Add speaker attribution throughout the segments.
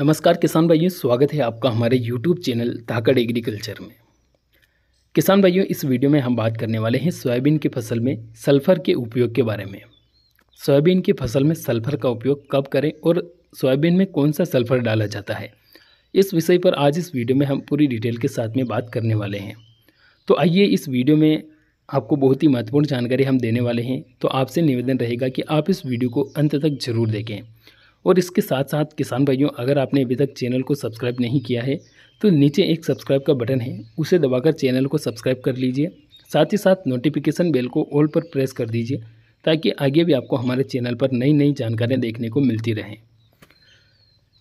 Speaker 1: नमस्कार किसान भाइयों स्वागत है आपका हमारे YouTube चैनल धाकड़ एग्रीकल्चर में किसान भाइयों इस वीडियो में हम बात करने वाले हैं सोयाबीन की फसल में सल्फ़र के उपयोग के बारे में सोयाबीन की फसल में सल्फ़र का उपयोग कब करें और सोयाबीन में कौन सा सल्फ़र डाला जाता है इस विषय पर आज इस वीडियो में हम पूरी डिटेल के साथ में बात करने वाले हैं तो आइए इस वीडियो में आपको बहुत ही महत्वपूर्ण जानकारी हम देने वाले हैं तो आपसे निवेदन रहेगा कि आप इस वीडियो को अंत तक जरूर देखें और इसके साथ साथ किसान भाइयों अगर आपने अभी तक चैनल को सब्सक्राइब नहीं किया है तो नीचे एक सब्सक्राइब का बटन है उसे दबाकर चैनल को सब्सक्राइब कर लीजिए साथ ही साथ नोटिफिकेशन बेल को ऑल पर प्रेस कर दीजिए ताकि आगे भी आपको हमारे चैनल पर नई नई जानकारियाँ देखने को मिलती रहें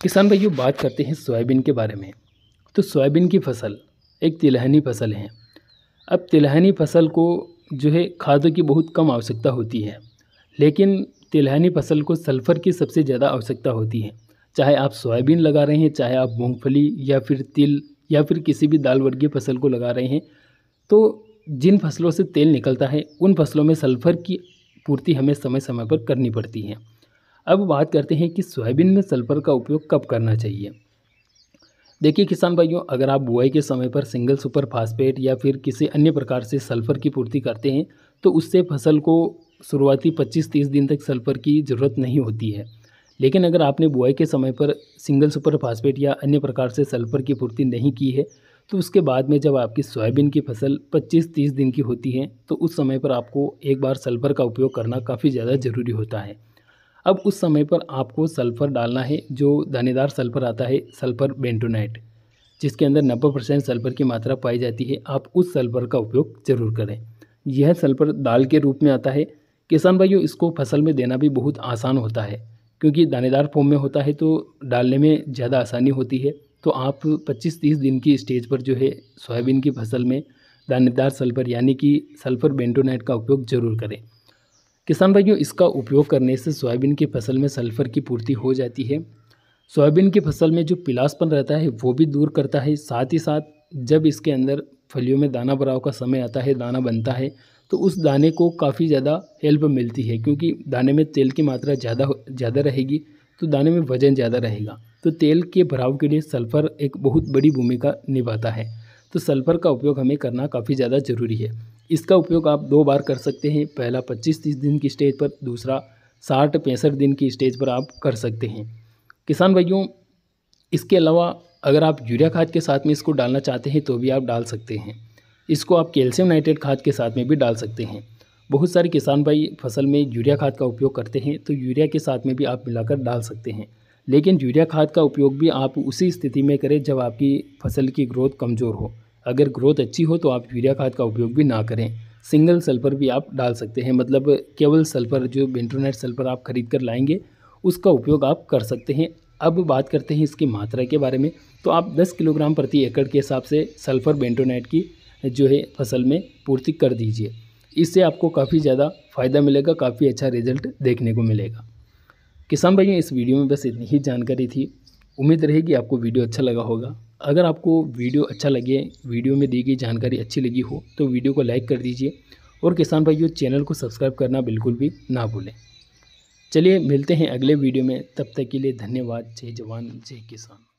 Speaker 1: किसान भाइयों बात करते हैं सोयाबीन के बारे में तो सोयाबीन की फसल एक तिलहनी फसल है अब तिलहनी फसल को जो है खादों की बहुत कम आवश्यकता होती है लेकिन तिलहनी फसल को सल्फ़र की सबसे ज़्यादा आवश्यकता होती है चाहे आप सोयाबीन लगा रहे हैं चाहे आप मूँगफली या फिर तिल या फिर किसी भी दाल वर्गीय फसल को लगा रहे हैं तो जिन फसलों से तेल निकलता है उन फसलों में सल्फ़र की पूर्ति हमें समय समय पर करनी पड़ती है अब बात करते हैं कि सोयाबीन में सल्फ़र का उपयोग कब करना चाहिए देखिए किसान भाइयों अगर आप बुआई के समय पर सिंगल सुपर फास्फेट या फिर किसी अन्य प्रकार से सल्फ़र की पूर्ति करते हैं तो उससे फसल को शुरुआती 25-30 दिन तक सल्फ़र की ज़रूरत नहीं होती है लेकिन अगर आपने बुआई के समय पर सिंगल सुपर फास्फेट या अन्य प्रकार से सल्फ़र की पूर्ति नहीं की है तो उसके बाद में जब आपकी सोयाबीन की फसल 25-30 दिन की होती है तो उस समय पर आपको एक बार सल्फ़र का उपयोग करना काफ़ी ज़्यादा ज़रूरी होता है अब उस समय पर आपको सल्फ़र डालना है जो दानेदार सल्फ़र आता है सल्फ़र बेंटोनाइट जिसके अंदर 90 परसेंट सल्फ़र की मात्रा पाई जाती है आप उस सल्फ़र का उपयोग ज़रूर करें यह सल्फ़र दाल के रूप में आता है किसान भाइयों इसको फसल में देना भी बहुत आसान होता है क्योंकि दानेदार फॉर्म में होता है तो डालने में ज़्यादा आसानी होती है तो आप 25-30 दिन की स्टेज पर जो है सोयाबीन की फसल में दानेदार सल्फ़र यानी कि सल्फ़र बेंटोनाइट का उपयोग ज़रूर करें किसान भाइयों इसका उपयोग करने से सोयाबीन की फसल में सल्फ़र की पूर्ति हो जाती है सोयाबीन की फसल में जो पिलासपन रहता है वो भी दूर करता है साथ ही साथ जब इसके अंदर फलियों में दाना भराव का समय आता है दाना बनता है तो उस दाने को काफ़ी ज़्यादा हेल्प मिलती है क्योंकि दाने में तेल की मात्रा ज़्यादा ज़्यादा रहेगी तो दाने में वजन ज़्यादा रहेगा तो तेल के भराव के लिए सल्फ़र एक बहुत बड़ी भूमिका निभाता है तो सल्फ़र का उपयोग हमें करना काफ़ी ज़्यादा ज़रूरी है इसका उपयोग आप दो बार कर सकते हैं पहला 25-30 दिन की स्टेज पर दूसरा साठ पैंसठ दिन की स्टेज पर आप कर सकते हैं किसान भाइयों इसके अलावा अगर आप यूरिया खाद के साथ में इसको डालना चाहते हैं तो भी आप डाल सकते हैं इसको आप कैल्शियम नाइट्रेट खाद के साथ में भी डाल सकते हैं बहुत सारे किसान भाई फसल में यूरिया खाद का उपयोग करते हैं तो यूरिया के साथ में भी आप मिलाकर डाल सकते हैं लेकिन यूरिया खाद का उपयोग भी आप उसी स्थिति में करें जब आपकी फसल की ग्रोथ कमज़ोर हो अगर ग्रोथ अच्छी हो तो आप यूरिया खाद का उपयोग भी ना करें सिंगल सल्फ़र भी आप डाल सकते हैं मतलब केवल सल्फ़र जो इंटरनेट सल्फ़र आप खरीद कर लाएंगे उसका उपयोग आप कर सकते हैं अब बात करते हैं इसकी मात्रा के बारे में तो आप 10 किलोग्राम प्रति एकड़ के हिसाब से सल्फ़र बेंटोनाइट की जो है फसल में पूर्ति कर दीजिए इससे आपको काफ़ी ज़्यादा फ़ायदा मिलेगा काफ़ी अच्छा रिजल्ट देखने को मिलेगा किसान भाइयों इस वीडियो में बस इतनी ही जानकारी थी उम्मीद रहेगी आपको वीडियो अच्छा लगा होगा अगर आपको वीडियो अच्छा लगे वीडियो में दी गई जानकारी अच्छी लगी हो तो वीडियो को लाइक कर दीजिए और किसान भाइयों चैनल को सब्सक्राइब करना बिल्कुल भी ना भूलें चलिए मिलते हैं अगले वीडियो में तब तक के लिए धन्यवाद जय जवान जय किसान